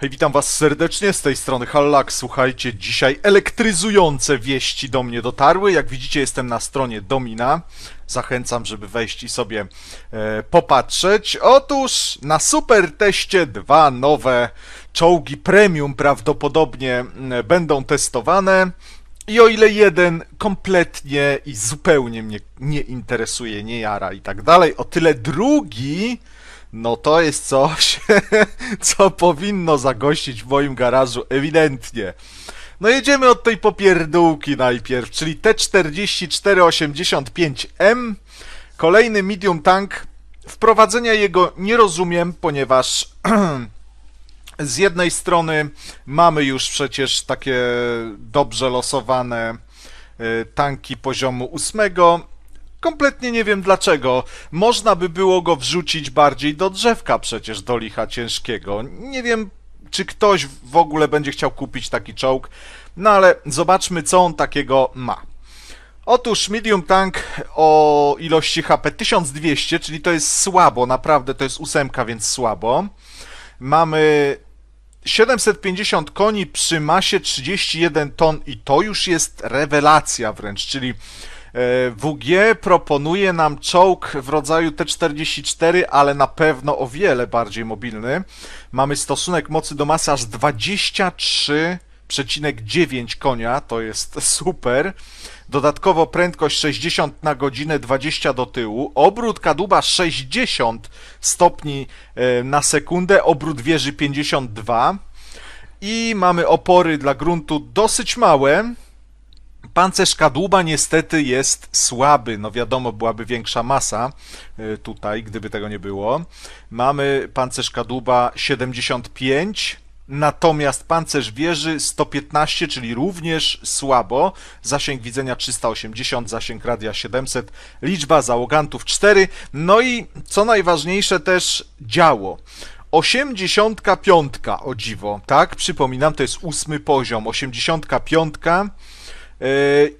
Hej, witam was serdecznie, z tej strony Hallak. Słuchajcie, dzisiaj elektryzujące wieści do mnie dotarły. Jak widzicie, jestem na stronie Domina. Zachęcam, żeby wejść i sobie e, popatrzeć. Otóż na super teście dwa nowe czołgi premium prawdopodobnie będą testowane. I o ile jeden kompletnie i zupełnie mnie nie interesuje, nie jara i tak dalej, o tyle drugi no to jest coś, co powinno zagościć w moim garażu ewidentnie. No jedziemy od tej popierdółki najpierw, czyli T4485M. Kolejny medium tank. Wprowadzenia jego nie rozumiem, ponieważ z jednej strony mamy już przecież takie dobrze losowane y, tanki poziomu ósmego, Kompletnie nie wiem dlaczego. Można by było go wrzucić bardziej do drzewka przecież do licha ciężkiego. Nie wiem, czy ktoś w ogóle będzie chciał kupić taki czołg, no ale zobaczmy, co on takiego ma. Otóż medium tank o ilości HP 1200, czyli to jest słabo, naprawdę to jest ósemka, więc słabo. Mamy 750 koni przy masie 31 ton i to już jest rewelacja wręcz, czyli E, WG proponuje nam czołg w rodzaju T-44, ale na pewno o wiele bardziej mobilny. Mamy stosunek mocy do masy aż 23,9 konia, to jest super. Dodatkowo prędkość 60 na godzinę 20 do tyłu, obrót kadłuba 60 stopni e, na sekundę, obrót wieży 52 i mamy opory dla gruntu dosyć małe, Pancerz kadłuba niestety jest słaby. No wiadomo, byłaby większa masa e, tutaj, gdyby tego nie było. Mamy pancerz kadłuba 75, natomiast pancerz wieży 115, czyli również słabo. Zasięg widzenia 380, zasięg radia 700, liczba załogantów 4. No i co najważniejsze też działo. 85, o dziwo, tak? Przypominam, to jest ósmy poziom. 85 E,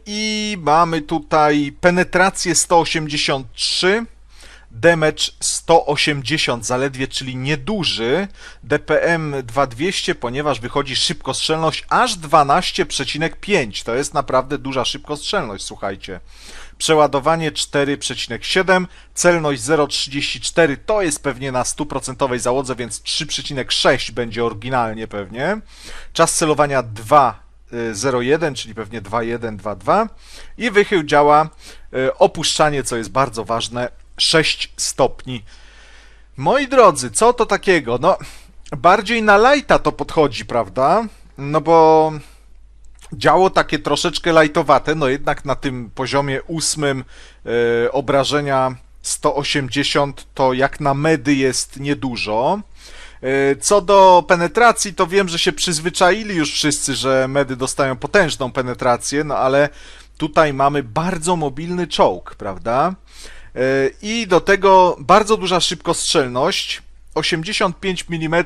I mamy tutaj penetrację 183, damage 180 zaledwie, czyli nieduży, DPM 2200, ponieważ wychodzi szybkostrzelność aż 12,5. To jest naprawdę duża szybkostrzelność, słuchajcie. Przeładowanie 4,7, celność 0,34, to jest pewnie na 100% załodze, więc 3,6 będzie oryginalnie pewnie. Czas celowania 2 0,1, czyli pewnie 2,1, 2,2 i wychył działa e, opuszczanie, co jest bardzo ważne, 6 stopni. Moi drodzy, co to takiego? No, bardziej na lajta to podchodzi, prawda? No bo działo takie troszeczkę lajtowate, no jednak na tym poziomie ósmym e, obrażenia 180 to jak na medy jest niedużo. E, co do penetracji, to wiem, że się przyzwyczaili już wszyscy, że medy dostają potężną penetrację, no ale tutaj mamy bardzo mobilny czołg, prawda? E, I do tego bardzo duża szybkostrzelność, 85 mm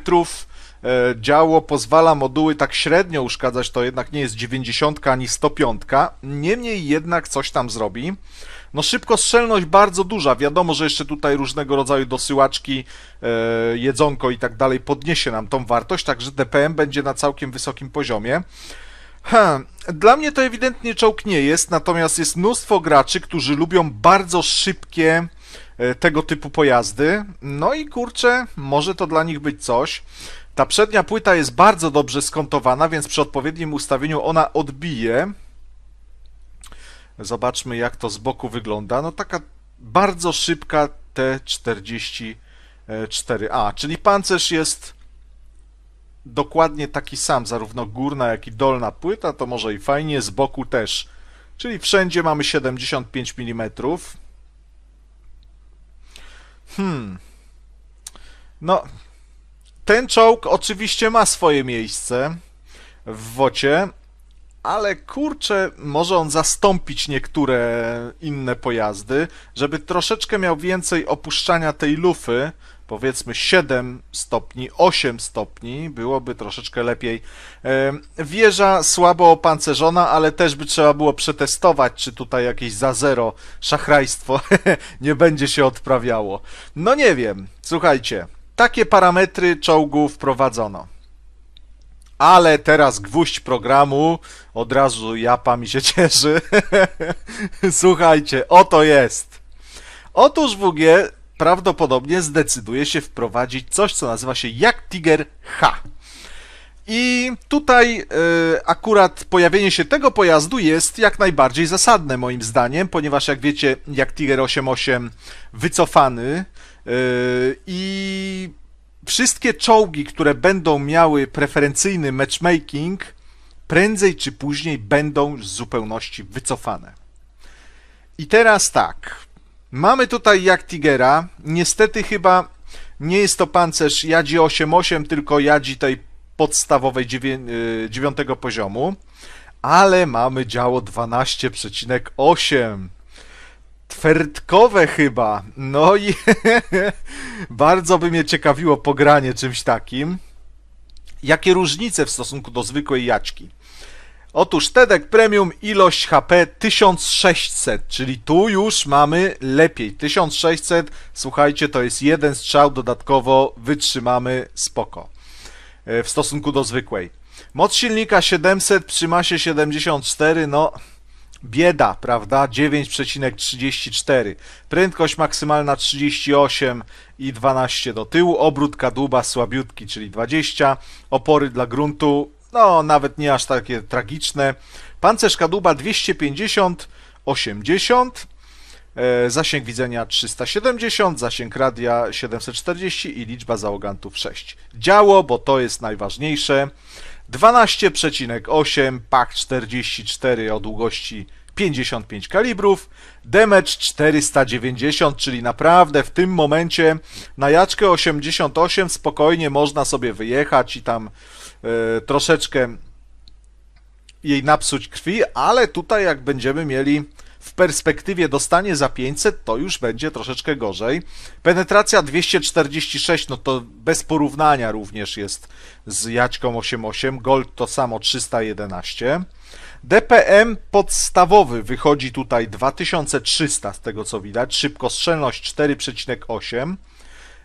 E, działo pozwala moduły tak średnio uszkadzać, to jednak nie jest 90 ani 105, niemniej jednak coś tam zrobi. No szybko strzelność bardzo duża, wiadomo, że jeszcze tutaj różnego rodzaju dosyłaczki, e, jedzonko i tak dalej podniesie nam tą wartość, także DPM będzie na całkiem wysokim poziomie. Hmm. Dla mnie to ewidentnie czołg nie jest, natomiast jest mnóstwo graczy, którzy lubią bardzo szybkie e, tego typu pojazdy. No i kurczę, może to dla nich być coś. Ta przednia płyta jest bardzo dobrze skontowana, więc przy odpowiednim ustawieniu ona odbije. Zobaczmy, jak to z boku wygląda. No taka bardzo szybka T-44A, czyli pancerz jest dokładnie taki sam, zarówno górna, jak i dolna płyta, to może i fajnie, z boku też. Czyli wszędzie mamy 75 mm. Hmm. No, ten czołg oczywiście ma swoje miejsce w wocie, ale kurczę, może on zastąpić niektóre inne pojazdy, żeby troszeczkę miał więcej opuszczania tej lufy, powiedzmy 7 stopni, 8 stopni, byłoby troszeczkę lepiej. Wieża słabo opancerzona, ale też by trzeba było przetestować, czy tutaj jakieś za zero szachrajstwo nie będzie się odprawiało. No nie wiem, słuchajcie, takie parametry czołgu wprowadzono. Ale teraz gwóźdź programu, od razu japa mi się cieszy. Słuchajcie, oto jest. Otóż WG prawdopodobnie zdecyduje się wprowadzić coś, co nazywa się jak Tiger H. I tutaj y, akurat pojawienie się tego pojazdu jest jak najbardziej zasadne moim zdaniem, ponieważ jak wiecie, jak Tiger 88 wycofany Yy, I wszystkie czołgi, które będą miały preferencyjny matchmaking, prędzej czy później będą z zupełności wycofane. I teraz tak. Mamy tutaj Jaktigera. Niestety chyba nie jest to pancerz Jadzi 8.8, tylko Jadzi tej podstawowej 9 yy, poziomu. Ale mamy działo 12,8 fertkowe chyba. No i bardzo by mnie ciekawiło pogranie czymś takim. Jakie różnice w stosunku do zwykłej jaczki? Otóż TEDek Premium ilość HP 1600, czyli tu już mamy lepiej. 1600, słuchajcie, to jest jeden strzał dodatkowo wytrzymamy spoko e, w stosunku do zwykłej. Moc silnika 700 przy masie 74, no bieda, prawda? 9,34. Prędkość maksymalna 38 i 12 do tyłu. Obrót kadłuba słabiutki, czyli 20. Opory dla gruntu, no nawet nie aż takie tragiczne. Pancerz kadłuba 250, 80. E, zasięg widzenia 370, zasięg radia 740 i liczba załogantów 6. Działo, bo to jest najważniejsze. 12,8 pak 44 o długości 55 kalibrów, damage 490, czyli naprawdę w tym momencie na jaczkę 88 spokojnie można sobie wyjechać i tam y, troszeczkę jej napsuć krwi, ale tutaj jak będziemy mieli w perspektywie dostanie za 500, to już będzie troszeczkę gorzej. Penetracja 246, no to bez porównania również jest z Jaćką 88, Gold to samo 311. DPM podstawowy wychodzi tutaj 2300 z tego co widać, szybkostrzelność 4,8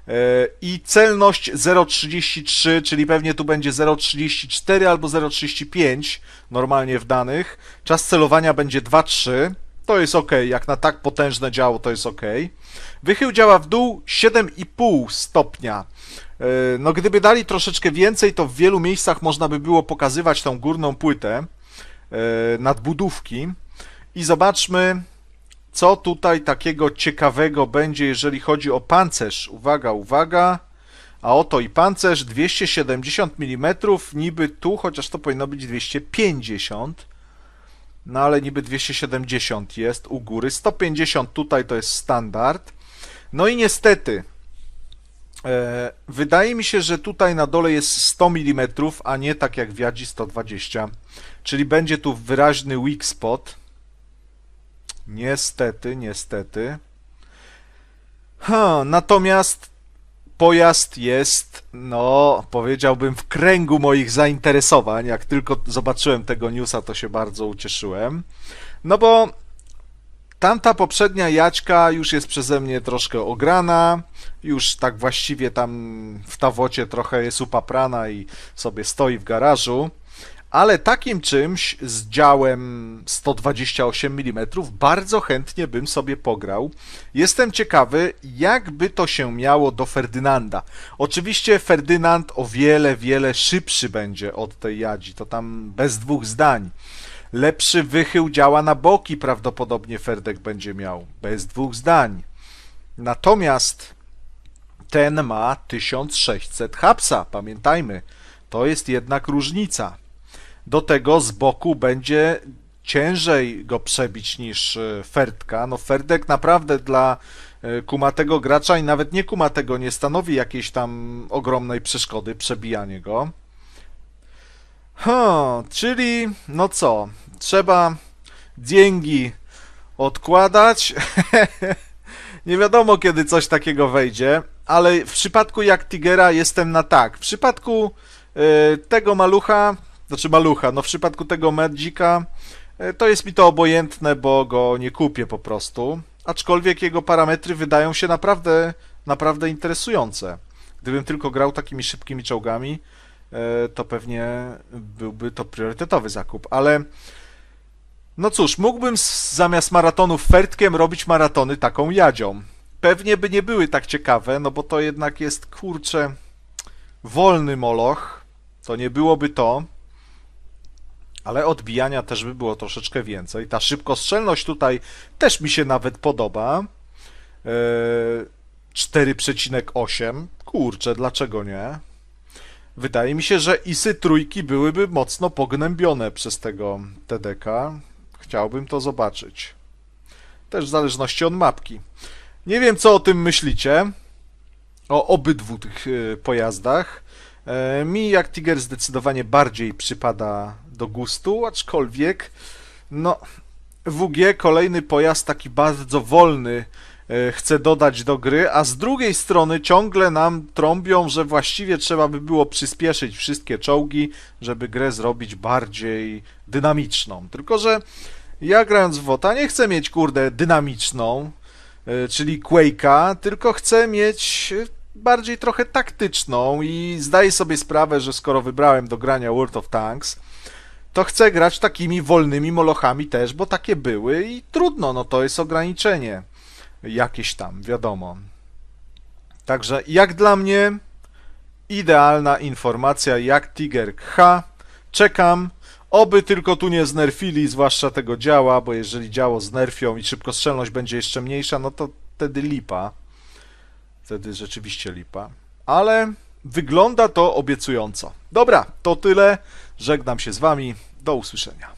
e, i celność 0,33, czyli pewnie tu będzie 0,34 albo 0,35 normalnie w danych. Czas celowania będzie 2,3 to jest ok. Jak na tak potężne działo, to jest ok. Wychył działa w dół 7,5 stopnia. E, no, gdyby dali troszeczkę więcej, to w wielu miejscach można by było pokazywać tą górną płytę e, nadbudówki. I zobaczmy, co tutaj takiego ciekawego będzie, jeżeli chodzi o pancerz. Uwaga, uwaga. A oto i pancerz 270 mm, niby tu, chociaż to powinno być 250 no ale niby 270 jest u góry, 150 tutaj to jest standard. No i niestety, e, Wydaje mi się, że tutaj na dole jest 100 mm, a nie tak jak w 120. Czyli będzie tu wyraźny weak spot. Niestety, niestety. Ha, natomiast pojazd jest, no, powiedziałbym, w kręgu moich zainteresowań. Jak tylko zobaczyłem tego newsa, to się bardzo ucieszyłem. No bo tamta poprzednia jaćka już jest przeze mnie troszkę ograna, już tak właściwie tam w tawocie trochę jest upaprana i sobie stoi w garażu ale takim czymś z działem 128 mm bardzo chętnie bym sobie pograł. Jestem ciekawy, jakby to się miało do Ferdynanda. Oczywiście Ferdynand o wiele, wiele szybszy będzie od tej jadzi, to tam bez dwóch zdań. Lepszy wychył działa na boki prawdopodobnie Ferdek będzie miał, bez dwóch zdań. Natomiast ten ma 1600 hapsa, pamiętajmy, to jest jednak różnica. Do tego z boku będzie ciężej go przebić niż e, Ferdka. No Ferdek naprawdę dla e, kumatego gracza i nawet nie kumatego nie stanowi jakiejś tam ogromnej przeszkody przebijanie go. czyli no co, trzeba dzięgi odkładać. nie wiadomo kiedy coś takiego wejdzie, ale w przypadku jak Tigera jestem na tak. W przypadku y, tego malucha znaczy malucha. No w przypadku tego Medzika e, to jest mi to obojętne, bo go nie kupię po prostu. Aczkolwiek jego parametry wydają się naprawdę, naprawdę interesujące. Gdybym tylko grał takimi szybkimi czołgami, e, to pewnie byłby to priorytetowy zakup, ale no cóż, mógłbym zamiast maratonów fertkiem robić maratony taką jadzią. Pewnie by nie były tak ciekawe, no bo to jednak jest kurczę wolny moloch. To nie byłoby to ale odbijania też by było troszeczkę więcej. Ta szybkostrzelność tutaj też mi się nawet podoba. 4,8. E, Kurczę, dlaczego nie? Wydaje mi się, że ISY trójki byłyby mocno pognębione przez tego TDK. Chciałbym to zobaczyć. Też w zależności od mapki. Nie wiem, co o tym myślicie. O obydwu tych e, pojazdach. E, mi jak Tiger zdecydowanie bardziej przypada do gustu, aczkolwiek no WG kolejny pojazd taki bardzo wolny e, chce dodać do gry, a z drugiej strony ciągle nam trąbią, że właściwie trzeba by było przyspieszyć wszystkie czołgi, żeby grę zrobić bardziej dynamiczną. Tylko, że ja grając w WOTA nie chcę mieć, kurde, dynamiczną, e, czyli Quake'a, tylko chcę mieć e, bardziej trochę taktyczną i zdaję sobie sprawę, że skoro wybrałem do grania World of Tanks, to chcę grać takimi wolnymi molochami też, bo takie były i trudno, no to jest ograniczenie jakieś tam, wiadomo. Także jak dla mnie idealna informacja jak Tiger H. Czekam. Oby tylko tu nie znerfili, zwłaszcza tego działa, bo jeżeli działo znerfią i szybkostrzelność będzie jeszcze mniejsza, no to wtedy lipa. Wtedy rzeczywiście lipa. Ale wygląda to obiecująco. Dobra, to tyle. Żegnam się z Wami. Do usłyszenia.